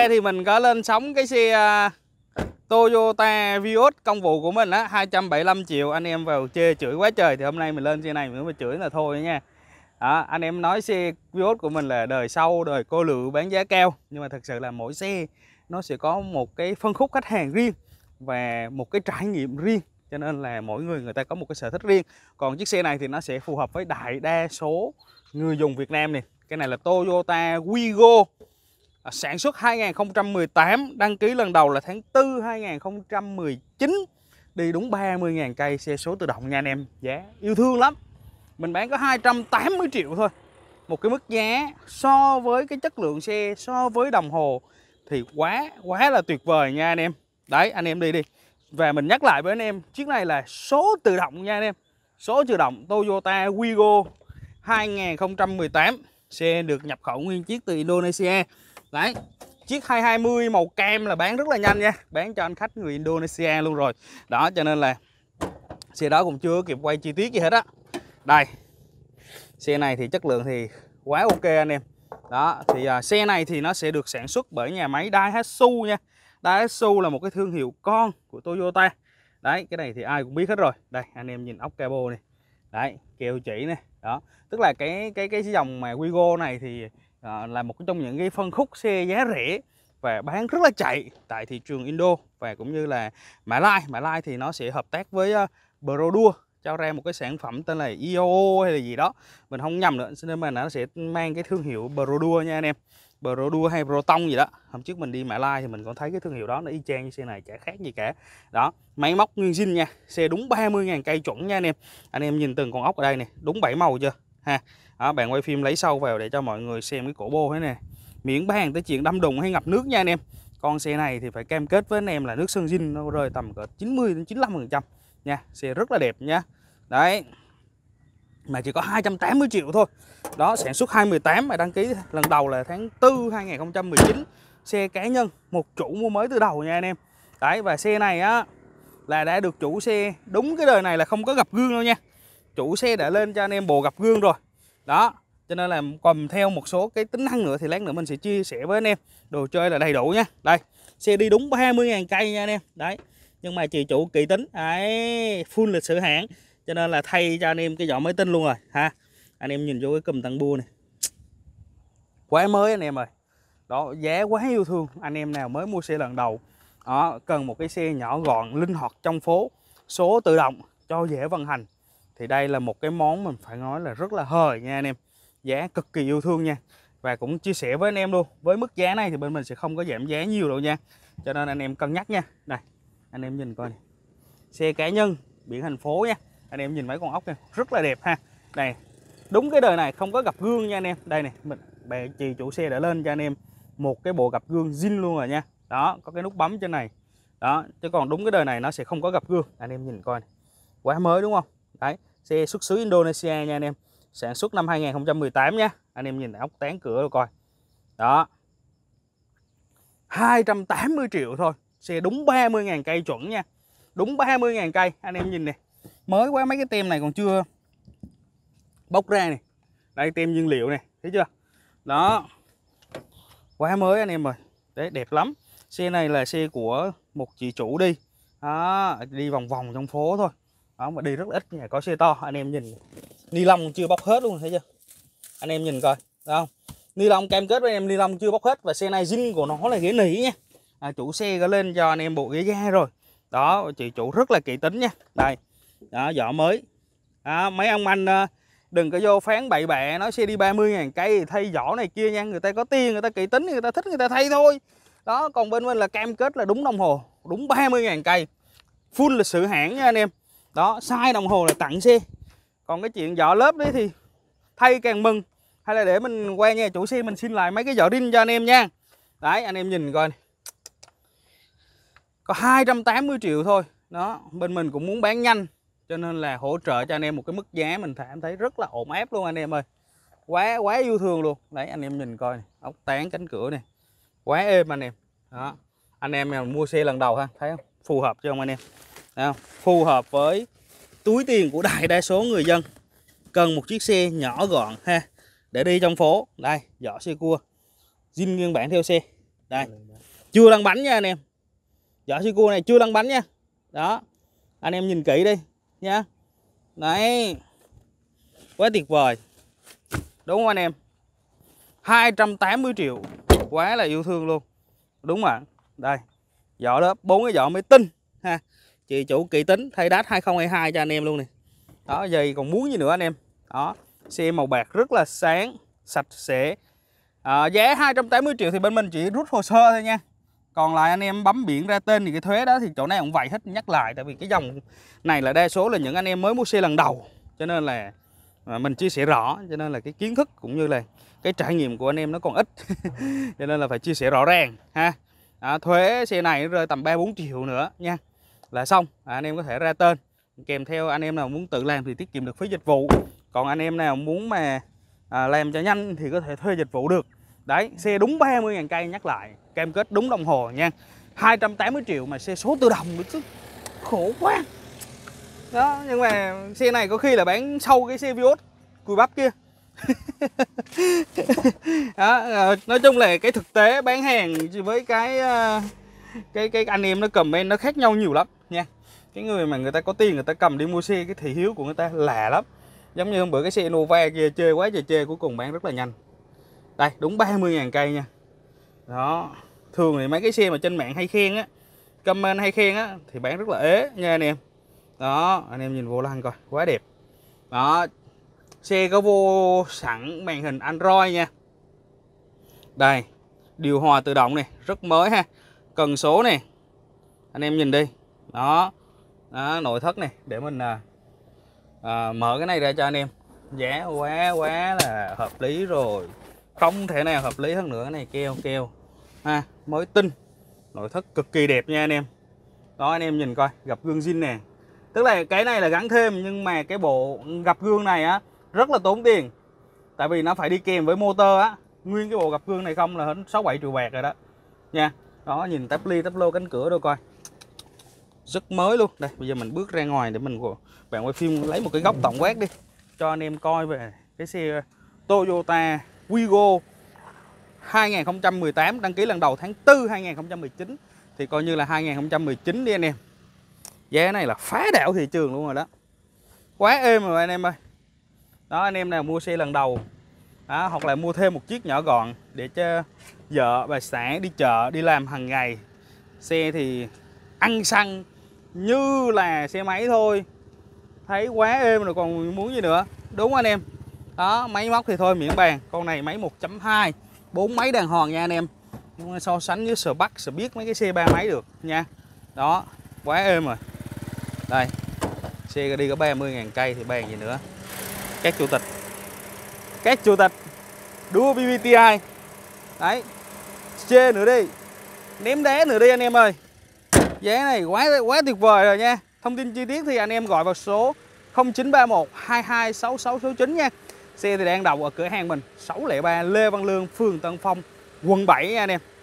xe thì mình có lên sóng cái xe à, Toyota Vios công vụ của mình á 275 triệu anh em vào chê chửi quá trời thì hôm nay mình lên xe này mình mới chửi là thôi nha đó, anh em nói xe Vios của mình là đời sau đời cô lựu bán giá cao nhưng mà thật sự là mỗi xe nó sẽ có một cái phân khúc khách hàng riêng và một cái trải nghiệm riêng cho nên là mỗi người người ta có một cái sở thích riêng còn chiếc xe này thì nó sẽ phù hợp với đại đa số người dùng Việt Nam này cái này là Toyota Wigo À, sản xuất 2018 đăng ký lần đầu là tháng 4 2019 đi đúng 30.000 cây xe số tự động nha anh em giá yêu thương lắm mình bán có 280 triệu thôi một cái mức giá so với cái chất lượng xe so với đồng hồ thì quá quá là tuyệt vời nha anh em đấy anh em đi đi và mình nhắc lại với anh em chiếc này là số tự động nha anh em số tự động Toyota Wigo 2018 xe được nhập khẩu nguyên chiếc từ Indonesia Đấy Chiếc 220 màu kem là bán rất là nhanh nha Bán cho anh khách người Indonesia luôn rồi Đó cho nên là Xe đó cũng chưa kịp quay chi tiết gì hết á Đây Xe này thì chất lượng thì quá ok anh em Đó thì à, xe này thì nó sẽ được sản xuất bởi nhà máy Daihatsu nha Daihatsu là một cái thương hiệu con của Toyota Đấy cái này thì ai cũng biết hết rồi Đây anh em nhìn ốc cabo này Đấy keo chỉ này đó tức là cái cái cái dòng mà Wigo này thì à, là một trong những cái phân khúc xe giá rẻ và bán rất là chạy tại thị trường Indo và cũng như là Mã Lai. Mã Lai thì nó sẽ hợp tác với ờ, uh, Brodua cho ra một cái sản phẩm tên là IO e hay là gì đó mình không nhầm nữa nên mà nó sẽ mang cái thương hiệu Brodua nha anh em Brodua hay Proton gì đó hôm trước mình đi Mã Lai thì mình còn thấy cái thương hiệu đó nó y chang như xe này chả khác gì cả đó máy móc nguyên zin nha xe đúng 30.000 cây chuẩn nha anh em anh em nhìn từng con ốc ở đây nè đúng 7 màu chưa ha đó, bạn quay phim lấy sâu vào để cho mọi người xem cái cổ bô thế này, miễn bàn tới chuyện đâm đụng hay ngập nước nha anh em con xe này thì phải cam kết với anh em là nước sơn zin nó rơi tầm cỡ 90 đến 95 phần trăm nha xe rất là đẹp nha đấy mà chỉ có 280 triệu thôi đó sản xuất 2018 mà đăng ký lần đầu là tháng 4 2019 xe cá nhân một chủ mua mới từ đầu nha anh em đấy và xe này á là đã được chủ xe đúng cái đời này là không có gặp gương đâu nha chủ xe đã lên cho anh em bộ gặp gương rồi đó cho nên là còn theo một số cái tính năng nữa thì lát nữa mình sẽ chia sẻ với anh em đồ chơi là đầy đủ nha đây xe đi đúng 20 000 cây nha anh em đấy nhưng mà chị chủ kỹ tính đấy full lịch sử hãng cho nên là thay cho anh em cái giỏ máy tinh luôn rồi ha anh em nhìn vô cái cùm tăng bua này quá mới anh em ơi đó giá quá yêu thương anh em nào mới mua xe lần đầu đó cần một cái xe nhỏ gọn linh hoạt trong phố số tự động cho dễ vận hành thì đây là một cái món mình phải nói là rất là hời nha anh em giá cực kỳ yêu thương nha và cũng chia sẻ với anh em luôn với mức giá này thì bên mình sẽ không có giảm giá nhiều đâu nha cho nên anh em cân nhắc nha này anh em nhìn coi này. xe cá nhân biển thành phố nha anh em nhìn mấy con ốc này rất là đẹp ha này đúng cái đời này không có gặp gương nha anh em đây này mình bè chị chủ xe đã lên cho anh em một cái bộ gặp gương zin luôn rồi nha đó có cái nút bấm trên này đó chứ còn đúng cái đời này nó sẽ không có gặp gương anh em nhìn coi này. quá mới đúng không đấy xe xuất xứ Indonesia nha anh em sản xuất năm 2018 nhé anh em nhìn ốc tán cửa rồi coi đó 280 triệu thôi xe đúng 30.000 cây chuẩn nha đúng 30.000 cây anh em nhìn nè mới quá mấy cái tem này còn chưa bóc ra này đây tem nhiên liệu này thấy chưa đó quá mới anh em rồi đấy đẹp lắm xe này là xe của một chị chủ đi đó, đi vòng vòng trong phố thôi đó mà đi rất là ít nhà có xe to anh em nhìn ni lông chưa bóc hết luôn thấy chưa anh em nhìn coi thấy không ni lông cam kết với em ni lông chưa bóc hết và xe này zin của nó là ghế nỉ nha à, chủ xe có lên cho anh em bộ ghế da rồi đó chị chủ rất là kỹ tính nha đây đó vỏ mới đó, mấy ông anh ờ, đừng có vô phán bậy bạ nói xe đi 30 ngàn cây thay vỏ này kia nha người ta có tiền người ta kỹ tính người ta thích người ta thay thôi đó còn bên bên là cam kết là đúng đồng hồ đúng 30 ngàn cây full lịch sự hãng nha anh em đó sai đồng hồ là tặng xe còn cái chuyện vỏ lớp đấy thì thay càng mừng hay là để mình qua nhà chủ xe mình xin lại mấy cái vỏ đinh cho anh em nha đấy anh em nhìn coi này. có 280 triệu thôi đó bên mình cũng muốn bán nhanh cho nên là hỗ trợ cho anh em một cái mức giá mình cảm thấy rất là ổn áp luôn anh em ơi quá quá yêu thương luôn đấy anh em nhìn coi này. ốc tán cánh cửa này quá êm anh em đó anh em nào mua xe lần đầu ha thấy không phù hợp cho không anh em phù hợp với túi tiền của đại đa số người dân cần một chiếc xe nhỏ gọn ha để đi trong phố đây giỏ xe cua zin nguyên bản theo xe đây chưa lăn bánh nha anh em giỏ xe cua này chưa lăn bánh nha đó anh em nhìn kỹ đi nha đấy quá tuyệt vời đúng không anh em 280 triệu quá là yêu thương luôn đúng mà đây giỏ đó bốn cái giỏ mới tinh ha chị chủ kỹ tính thay đát 2022 cho anh em luôn nè đó gì còn muốn gì nữa anh em đó xe màu bạc rất là sáng sạch sẽ à, giá 280 triệu thì bên mình chỉ rút hồ sơ thôi nha còn lại anh em bấm biển ra tên thì cái thuế đó thì chỗ này cũng vậy hết nhắc lại tại vì cái dòng này là đa số là những anh em mới mua xe lần đầu cho nên là à, mình chia sẻ rõ cho nên là cái kiến thức cũng như là cái trải nghiệm của anh em nó còn ít cho nên là phải chia sẻ rõ ràng ha à, thuế xe này rơi tầm 3 4 triệu nữa nha là xong à, anh em có thể ra tên kèm theo anh em nào muốn tự làm thì tiết kiệm được phí dịch vụ còn anh em nào muốn mà à, làm cho nhanh thì có thể thuê dịch vụ được đấy xe đúng 30.000 cây nhắc lại cam kết đúng đồng hồ nha 280 triệu mà xe số tự động được chứ khổ quá đó nhưng mà xe này có khi là bán sâu cái xe Vios cùi bắp kia đó, ờ, nói chung là cái thực tế bán hàng với cái ờ, cái cái anh em nó comment nó khác nhau nhiều lắm cái người mà người ta có tiền người ta cầm đi mua xe cái thị hiếu của người ta lạ lắm giống như hôm bữa cái xe Nova kia chơi quá trời chơi cuối cùng bán rất là nhanh đây đúng 30.000 cây nha đó thường thì mấy cái xe mà trên mạng hay khen á comment hay khen á thì bán rất là ế nha anh em đó anh em nhìn vô lăng coi quá đẹp đó xe có vô sẵn màn hình Android nha đây điều hòa tự động này rất mới ha cần số này anh em nhìn đi đó đó, nội thất này để mình à, à, mở cái này ra cho anh em giá quá quá là hợp lý rồi không thể nào hợp lý hơn nữa cái này keo keo ha mới tinh nội thất cực kỳ đẹp nha anh em đó anh em nhìn coi gặp gương zin nè tức là cái này là gắn thêm nhưng mà cái bộ gặp gương này á rất là tốn tiền tại vì nó phải đi kèm với motor á nguyên cái bộ gặp gương này không là hết sáu bảy triệu bạc rồi đó nha đó nhìn tắp ly tắp lô cánh cửa đâu coi rất mới luôn đây bây giờ mình bước ra ngoài để mình bạn quay phim lấy một cái góc tổng quát đi cho anh em coi về cái xe Toyota Wigo 2018 đăng ký lần đầu tháng 4 2019 thì coi như là 2019 đi anh em giá này là phá đảo thị trường luôn rồi đó quá êm rồi anh em ơi đó anh em nào mua xe lần đầu đó, hoặc là mua thêm một chiếc nhỏ gọn để cho vợ bà xã đi chợ đi làm hàng ngày xe thì ăn xăng như là xe máy thôi thấy quá êm rồi còn muốn gì nữa đúng anh em đó máy móc thì thôi miễn bàn con này máy 1.2 bốn máy đàng hoàng nha anh em so sánh với sờ bắc sờ biết mấy cái xe ba máy được nha đó quá êm rồi đây xe đi có 30.000 cây thì bàn gì nữa các chủ tịch các chủ tịch đua BBTI đấy chê nữa đi ném đá nữa đi anh em ơi Giá này quá quá tuyệt vời rồi nha. Thông tin chi tiết thì anh em gọi vào số 0931 226669 nha. Xe thì đang đậu ở cửa hàng mình 603 Lê Văn Lương, phường Tân Phong, quận 7 nha anh em.